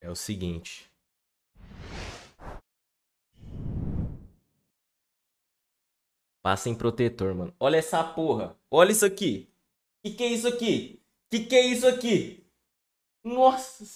é o seguinte. Passa em protetor, mano. Olha essa porra. Olha isso aqui. Que que é isso aqui? Que que é isso aqui? Nossa